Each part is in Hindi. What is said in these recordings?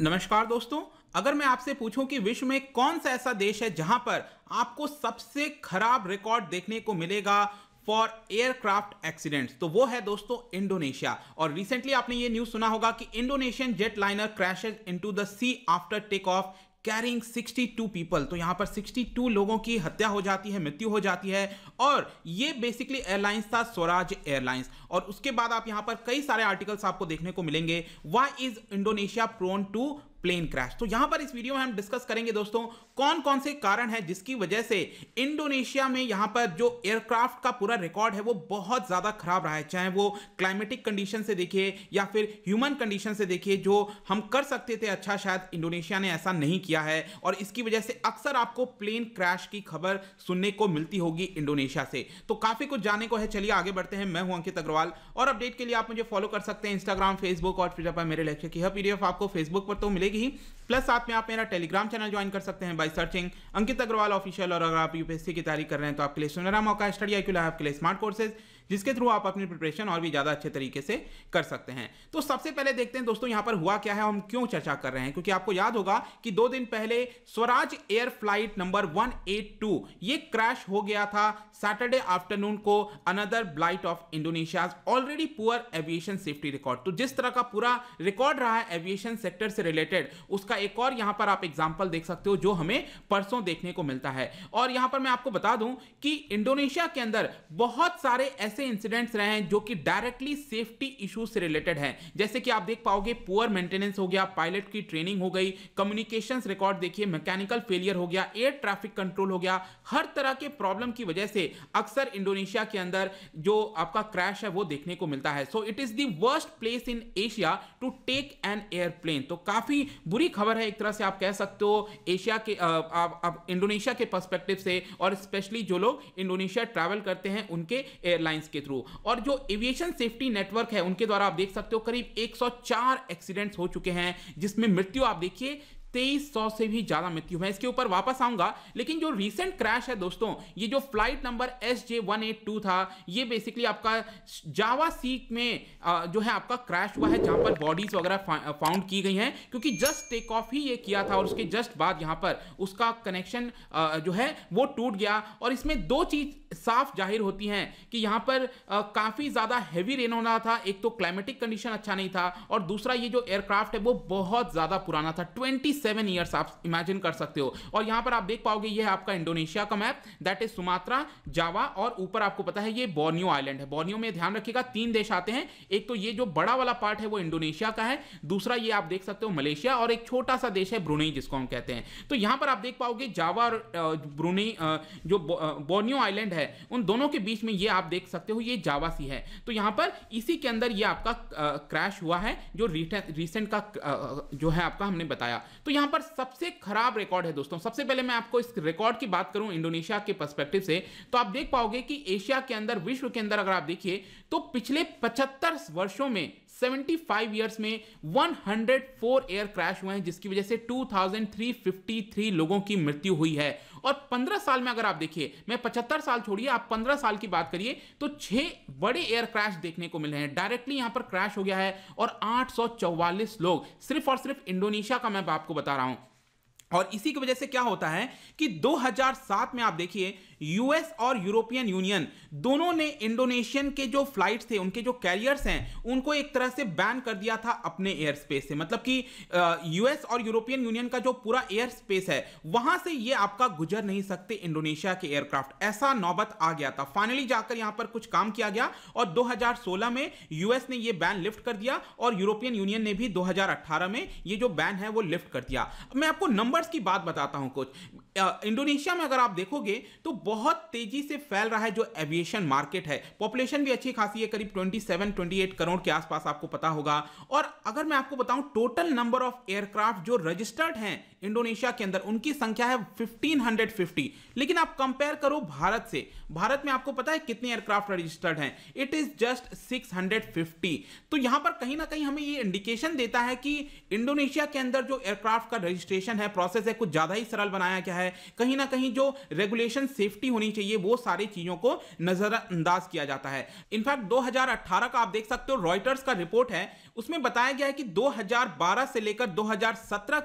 नमस्कार दोस्तों अगर मैं आपसे पूछूं कि विश्व में कौन सा ऐसा देश है जहां पर आपको सबसे खराब रिकॉर्ड देखने को मिलेगा फॉर एयरक्राफ्ट एक्सीडेंट्स तो वो है दोस्तों इंडोनेशिया और रिसेंटली आपने ये न्यूज सुना होगा कि Indonesian jet liner crashes into the sea after take off carrying 62 people तो यहां पर 62 लोगों की हत्या हो जाती है मृत्यु हो जाती है और ये बेसिकली एयरलाइंस था स्वराज एयरलाइंस और उसके बाद आप यहां पर कई सारे आर्टिकल्स आपको देखने को मिलेंगे why is Indonesia prone to plane crash तो यहां पर इस वीडियो में हम डिस्कस करेंगे दोस्तों कौन कौन से कारण है जिसकी वजह से इंडोनेशिया में यहां पर जो एयरक्राफ्ट का पूरा रिकॉर्ड है वो बहुत ज्यादा खराब रहा है चाहे वो क्लाइमेटिक कंडीशन से देखिए या फिर ह्यूमन कंडीशन से देखिए जो हम कर सकते थे अच्छा शायद इंडोनेशिया ने ऐसा नहीं किया है और इसकी वजह से अक्सर आपको प्लेन क्रैश की खबर सुनने को मिलती होगी इंडोनेशिया से तो काफी कुछ जाने को है चलिए आगे बढ़ते हैं मैं हूं अंकित अग्रवाल और अपडेट के लिए आप मुझे फॉलो कर सकते हैं इंस्टाग्राम फेसबुक और ट्विटर पर मेरे लेक्चर की हर पीडीएफ आपको फेसबुक पर तो मिलेगी मिलेगी ही प्लस साथ में आप मेरा टेलीग्राम चैनल ज्वाइन कर सकते हैं by searching Ankit Agarwal official और अगर आप यूपीएससी की तैयारी कर रहे हैं तो आपके लिए सुनहरा मौका स्टडी आई आपके लिए स्मार्ट कोर्सेज़ जिसके थ्रू आप अपनी प्रिपरेशन और भी ज़्यादा अच्छे तरीके से कर सकते हैं तो सबसे पहले देखते हैं दोस्तों यहां पर हुआ क्या है हम क्यों चर्चा कर रहे हैं क्योंकि आपको याद होगा कि दो दिन पहले Swaraj air flight number one ये क्रैश हो गया था सैटरडे आफ्टरनून को another blight of Indonesia already poor aviation safety record तो जिस तरह का पूरा रिकॉर्ड रहा है एविएशन सेक्टर से रिलेटेड उसका एक और यहां पर आप एग्जाम्पल देख सकते हो जो हमें परसों देखने को मिलता है और यहां पर मैं आपको बता दूं कि इंडोनेशिया के अंदर बहुत सारे ऐसे ऐसे इंसिडेंट्स रहे हैं जो कि डायरेक्टली सेफ्टी इशू से रिलेटेड हैं जैसे कि आप देख पाओगे पुअर मेंटेनेंस हो गया पायलट की ट्रेनिंग हो गई कम्युनिकेशन रिकॉर्ड देखिए मैकेनिकल फेलियर हो गया एयर ट्रैफिक कंट्रोल हो गया हर तरह के प्रॉब्लम की वजह से अक्सर इंडोनेशिया के अंदर जो आपका क्रैश है वो देखने को मिलता है so it is the worst place in Asia to take an airplane तो काफी बुरी खबर है एक तरह से आप कह सकते हो एशिया के इंडोनेशिया के पर्सपेक्टिव से और स्पेशली जो लोग इंडोनेशिया ट्रैवल करते हैं उनके एयरलाइंस एयरलाइंस के थ्रू और जो एविएशन सेफ्टी नेटवर्क है उनके द्वारा आप देख सकते हो करीब 104 एक्सीडेंट्स हो चुके हैं जिसमें मृत्यु आप देखिए तेईस से भी ज्यादा मृत्यु है इसके ऊपर वापस आऊंगा लेकिन जो रिसेंट क्रैश है दोस्तों ये जो flight number S J one eight two था ये बेसिकली आपका जावा सीक में जो है आपका क्रैश हुआ है जहां पर बॉडीज वगैरह फाउंड की गई हैं क्योंकि जस्ट टेक ऑफ ही ये किया था और उसके जस्ट बाद यहां पर उसका कनेक्शन जो है वो टूट गया और इसमें दो चीज साफ जाहिर होती हैं कि यहां पर काफी ज्यादा हैवी रेन होना था एक तो क्लाइमेटिक कंडीशन अच्छा नहीं था और दूसरा ये जो एयरक्राफ्ट है वो बहुत ज्यादा पुराना था ट्वेंटी सेवन ईयर्स आप इमेजिन कर सकते हो और यहाँ पर आप देख पाओगे ये है आपका इंडोनेशिया का map that is Sumatra Java और ऊपर आपको पता है ये बोर्नियो आइलैंड है बोर्नियो में ध्यान रखिएगा तीन देश आते हैं एक तो ये जो बड़ा वाला पार्ट है वो इंडोनेशिया का है दूसरा ये आप देख सकते हो मलेशिया और एक छोटा सा देश है ब्रुनेई जिसको हम कहते हैं तो यहाँ पर आप देख पाओगे जावा और ब्रुनेई जो बोर्नियो आइलैंड है उन दोनों के बीच में ये आप देख सकते हो ये जावा सी है तो यहाँ पर इसी के अंदर ये आपका क्रैश हुआ है जो रिसेंट का जो है आपका हमने बताया तो यहां पर सबसे खराब रिकॉर्ड है दोस्तों सबसे पहले मैं आपको इस रिकॉर्ड की बात करूं इंडोनेशिया के पर्सपेक्टिव से तो आप देख पाओगे कि एशिया के अंदर विश्व के अंदर अगर आप देखिए तो पिछले पचहत्तर वर्षों में 75 इयर्स में 104 एयर क्रैश हुए हैं जिसकी वजह से 2353 लोगों की मृत्यु हुई है और 15 साल में अगर आप देखिए मैं 75 साल छोड़िए आप 15 साल की बात करिए तो छह बड़े एयर क्रैश देखने को मिले हैं डायरेक्टली यहां पर क्रैश हो गया है और 844 लोग सिर्फ और सिर्फ इंडोनेशिया का मैं आपको बता रहा हूं और इसी की वजह से क्या होता है कि 2007 में आप देखिए यूएस और यूरोपियन यूनियन दोनों ने इंडोनेशियन के जो फ्लाइट थे उनके जो कैरियर्स हैं उनको एक तरह से बैन कर दिया था अपने एयर स्पेस से मतलब कि यूएस और यूरोपियन यूनियन का जो पूरा एयर स्पेस है वहां से ये आपका गुजर नहीं सकते इंडोनेशिया के एयरक्राफ्ट ऐसा नौबत आ गया था फाइनली जाकर यहां पर कुछ काम किया गया और दो में यूएस ने यह बैन लिफ्ट कर दिया और यूरोपियन यूनियन ने भी दो में ये जो बैन है वो लिफ्ट कर दिया मैं आपको नंबर नंबर्स की बात बताता हूं कुछ इंडोनेशिया में अगर आप देखोगे तो बहुत तेजी से फैल रहा है जो एविएशन मार्केट है पॉपुलेशन भी अच्छी खासी है करीब 27 28 करोड़ के आसपास आपको पता होगा और अगर मैं आपको बताऊं टोटल नंबर ऑफ एयरक्राफ्ट जो रजिस्टर्ड हैं इंडोनेशिया के अंदर उनकी संख्या है 1550 लेकिन आप कंपेयर करो भारत से भारत में आपको पता है कितने एयरक्राफ्ट रजिस्टर्ड हैं इट इज जस्ट 650 तो यहां पर कहीं ना कहीं हमें ये इंडिकेशन देता है कि इंडोनेशिया के अंदर जो एयरक्राफ्ट का रजिस्ट्रेशन है प्रोसेस है कुछ ज्यादा ही सरल बनाया गया है कहीं ना कहीं जो रेगुलेशन सेफ्टी होनी चाहिए वो सारी चीजों को नजरअंदाज किया जाता है इनफैक्ट दो का आप देख सकते हो रॉयटर्स का रिपोर्ट है उसमें बताया गया है कि दो से लेकर दो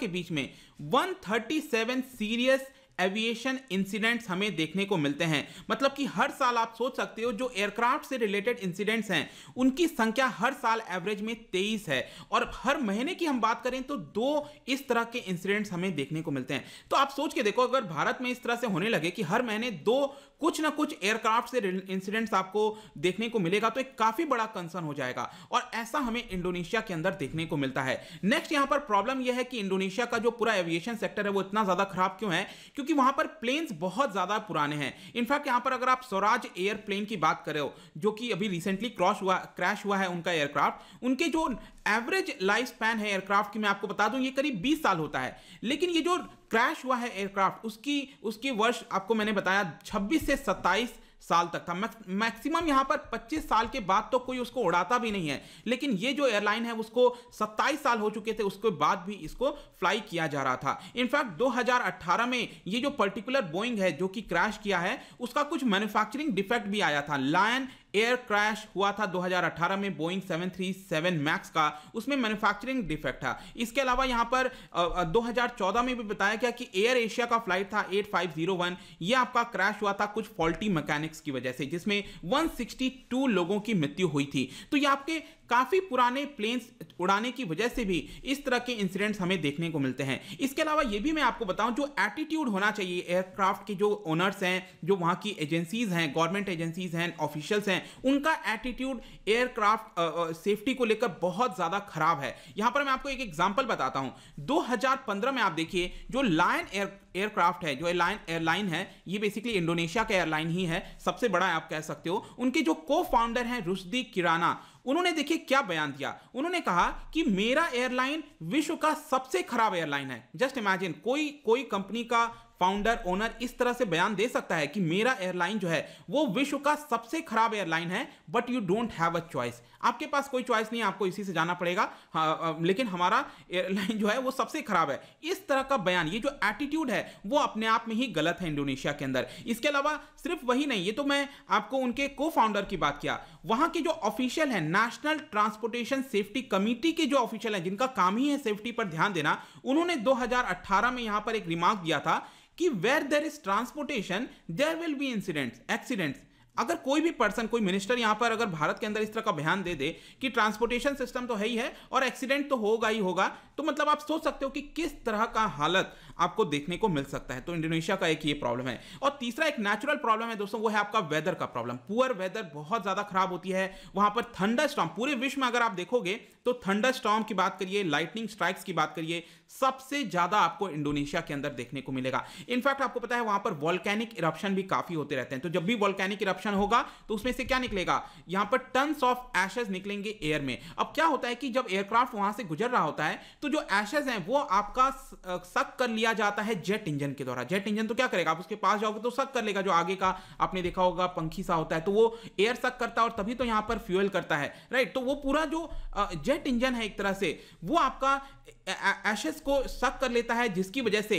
के बीच में 137 सीरियस एविएशन इंसिडेंट्स हमें देखने को मिलते हैं मतलब कि हर साल आप सोच सकते हो जो एयरक्राफ्ट से रिलेटेड इंसिडेंट्स हैं उनकी संख्या हर साल एवरेज में तेईस है और हर महीने की हम बात करें तो दो इस तरह के इंसिडेंट्स हमें देखने को मिलते हैं तो आप सोच के देखो अगर भारत में इस तरह से होने लगे कि हर महीने दो कुछ ना कुछ एयरक्राफ्ट से इंसिडेंट्स आपको देखने को मिलेगा तो एक काफी बड़ा कंसर्न हो जाएगा और ऐसा हमें इंडोनेशिया के अंदर देखने को मिलता है नेक्स्ट यहां पर प्रॉब्लम यह है कि इंडोनेशिया का जो पूरा एविएशन सेक्टर है वो इतना ज्यादा खराब क्यों है क्योंकि वहां पर प्लेन्स बहुत ज्यादा पुराने हैं इनफैक्ट यहां पर अगर आप स्वराज एयरप्लेन की बात कर हो जो कि अभी रिसेंटली क्रॉस हुआ क्रैश हुआ है उनका एयरक्राफ्ट उनके जो एवरेज लाइफ स्पैन है एयरक्राफ्ट की मैं आपको बता दूं ये करीब 20 साल होता है लेकिन ये जो क्रैश हुआ है एयरक्राफ्ट उसकी उसकी वर्ष आपको मैंने बताया 26 से 27 साल तक था मैक्सिमम यहाँ पर 25 साल के बाद तो कोई उसको उड़ाता भी नहीं है लेकिन ये जो एयरलाइन है उसको 27 साल हो चुके थे उसके बाद भी इसको फ्लाई किया जा रहा था इनफैक्ट 2018 में ये जो पर्टिकुलर बोइंग है जो कि क्रैश किया है उसका कुछ मैन्युफैक्चरिंग डिफेक्ट भी आया था लायन एयर क्रैश हुआ था 2018 में बोइंग 737 मैक्स का उसमें मैन्युफैक्चरिंग डिफेक्ट था इसके अलावा यहाँ पर 2014 में भी बताया गया कि एयर एशिया का फ्लाइट था 8501 ये आपका क्रैश हुआ था कुछ फॉल्टी मैकेनिक्स की वजह से जिसमें 162 लोगों की मृत्यु हुई थी तो ये आपके काफ़ी पुराने प्लेन्स उड़ाने की वजह से भी इस तरह के इंसिडेंट्स हमें देखने को मिलते हैं इसके अलावा ये भी मैं आपको बताऊं जो एटीट्यूड होना चाहिए एयरक्राफ्ट के जो ओनर्स हैं जो वहाँ की एजेंसीज हैं गवर्नमेंट एजेंसीज हैं ऑफिशियल्स हैं उनका एटीट्यूड एयरक्राफ्ट सेफ्टी को लेकर बहुत ज़्यादा खराब है यहाँ पर मैं आपको एक एग्जाम्पल बताता हूँ दो में आप देखिए जो लायन एयर एयरक्राफ्ट है जो एयरलाइन एयरलाइन है ये बेसिकली इंडोनेशिया का एयरलाइन ही है सबसे बड़ा आप कह सकते हो उनके जो को फाउंडर हैं रुशदी किराना उन्होंने देखिए क्या बयान दिया उन्होंने कहा कि मेरा एयरलाइन विश्व का सबसे खराब एयरलाइन है जस्ट इमेजिन कोई कोई कंपनी का फाउंडर ओनर इस तरह से बयान दे सकता है कि मेरा एयरलाइन जो है वो विश्व का सबसे खराब एयरलाइन है but you don't have a choice आपके पास कोई चॉइस नहीं आपको इसी से जाना पड़ेगा हाँ, लेकिन हमारा एयरलाइन जो है वो सबसे खराब है इस तरह का बयान ये जो एटीट्यूड है वो अपने आप में ही गलत है इंडोनेशिया के अंदर इसके अलावा सिर्फ वही नहीं ये तो मैं आपको उनके को फाउंडर की बात किया वहां के जो ऑफिशियल है नेशनल ट्रांसपोर्टेशन सेफ्टी कमिटी के जो ऑफिशियल है जिनका काम ही है सेफ्टी पर ध्यान देना उन्होंने 2018 में यहां पर एक रिमार्क दिया था कि where there is transportation there will be incidents accidents अगर कोई भी पर्सन कोई मिनिस्टर यहां पर अगर भारत के अंदर इस तरह का बयान दे दे कि ट्रांसपोर्टेशन सिस्टम तो है ही है और एक्सीडेंट तो होगा ही होगा तो मतलब आप सोच सकते हो कि किस तरह का हालत आपको देखने को मिल सकता है तो इंडोनेशिया का एक ये प्रॉब्लम है और तीसरा एक नेचुरल प्रॉब्लम है दोस्तों वो है आपका वेदर का प्रॉब्लम पुअर वेदर बहुत ज़्यादा खराब होती है वहां पर थंडर स्टॉम पूरे विश्व में अगर आप देखोगे तो थंडर स्टॉम की बात करिए लाइटनिंग स्ट्राइक्स की बात करिए सबसे ज़्यादा आपको इंडोनेशिया के अंदर देखने को मिलेगा इनफैक्ट आपको पता है वहां पर वॉल्केनिक इरप्शन भी काफ़ी होते रहते हैं तो जब भी वॉल्केनिक इरप्शन रिएक्शन होगा तो उसमें से क्या निकलेगा यहां पर टन्स ऑफ एशेज निकलेंगे एयर में अब क्या होता है कि जब एयरक्राफ्ट वहां से गुजर रहा होता है तो जो एशेज हैं वो आपका सक कर लिया जाता है जेट इंजन के द्वारा जेट इंजन तो क्या करेगा आप उसके पास जाओगे तो सक कर लेगा जो आगे का आपने देखा होगा पंखी सा होता है तो वो एयर सक करता है और तभी तो यहां पर फ्यूएल करता है राइट तो वो पूरा जो जेट इंजन है एक तरह से वो आपका एशेस को सक कर लेता है जिसकी वजह से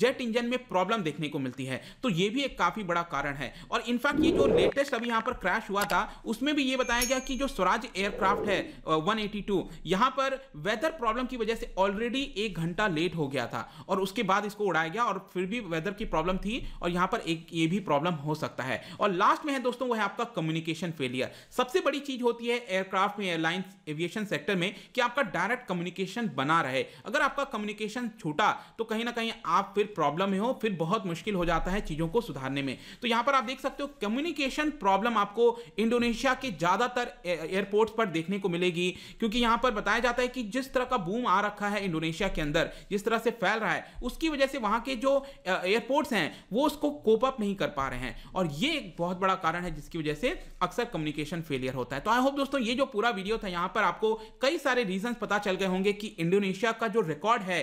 जेट इंजन में प्रॉब्लम देखने को मिलती है तो ये भी एक काफ़ी बड़ा कारण है और इनफैक्ट ये जो लेटेस्ट अभी यहाँ पर क्रैश हुआ था उसमें भी ये बताया गया कि जो स्वराज एयरक्राफ्ट है 182 यहाँ पर वेदर प्रॉब्लम की वजह से ऑलरेडी एक घंटा लेट हो गया था और उसके बाद इसको उड़ाया गया और फिर भी वेदर की प्रॉब्लम थी और यहाँ पर एक ये भी प्रॉब्लम हो सकता है और लास्ट में है दोस्तों वह है आपका कम्युनिकेशन फेलियर सबसे बड़ी चीज़ होती है एयरक्राफ्ट में एयरलाइंस एविएशन सेक्टर में कि आपका डायरेक्ट कम्युनिकेशन बना ना रहे अगर आपका कम्युनिकेशन छूटा तो कहीं ना कहीं आप फिर प्रॉब्लम में हो फिर बहुत मुश्किल हो जाता है चीज़ों को सुधारने में तो यहाँ पर आप देख सकते हो कम्युनिकेशन प्रॉब्लम आपको इंडोनेशिया के ज़्यादातर एयरपोर्ट्स पर देखने को मिलेगी क्योंकि यहाँ पर बताया जाता है कि जिस तरह का बूम आ रखा है इंडोनेशिया के अंदर जिस तरह से फैल रहा है उसकी वजह से वहाँ के जो एयरपोर्ट्स हैं वो उसको कोप अप नहीं कर पा रहे हैं और ये एक बहुत बड़ा कारण है जिसकी वजह से अक्सर कम्युनिकेशन फेलियर होता है तो आई होप दोस्तों ये जो पूरा वीडियो था यहाँ पर आपको कई सारे रीजन पता चल गए होंगे कि इंडोने इंडोनेशिया का जो रिकॉर्ड है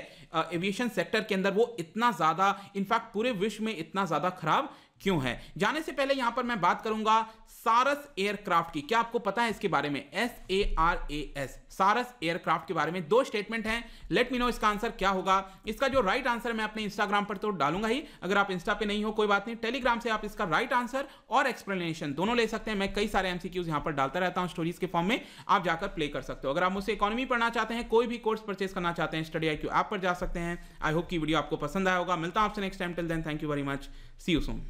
एविएशन uh, सेक्टर के अंदर वो इतना ज़्यादा इनफैक्ट पूरे विश्व में इतना ज़्यादा खराब क्यों है जाने से पहले यहां पर मैं बात करूंगा सारस एयरक्राफ्ट की क्या आपको पता है इसके बारे में S A R A S Saras aircraft के बारे में दो स्टेटमेंट हैं लेट मी नो इसका आंसर क्या होगा इसका जो राइट आंसर मैं अपने इंस्टाग्राम पर तो डालूंगा ही अगर आप इंस्टा पे नहीं हो कोई बात नहीं टेलीग्राम से आप इसका राइट आंसर और एक्सप्लेनेशन दोनों ले सकते हैं मैं कई सारे एमसीक्यूज यहां पर डालता रहता हूं स्टोरीज के फॉर्म में आप जाकर प्ले कर सकते हो अगर आप मुझसे इकोनॉमी पढ़ना चाहते हैं कोई भी कोर्स परचेस करना चाहते हैं स्टडी आई क्यू ऐप पर जा सकते हैं आई होप की वीडियो आपको पसंद आया होगा मिलता हूं आपसे next time till then thank you very much see you Son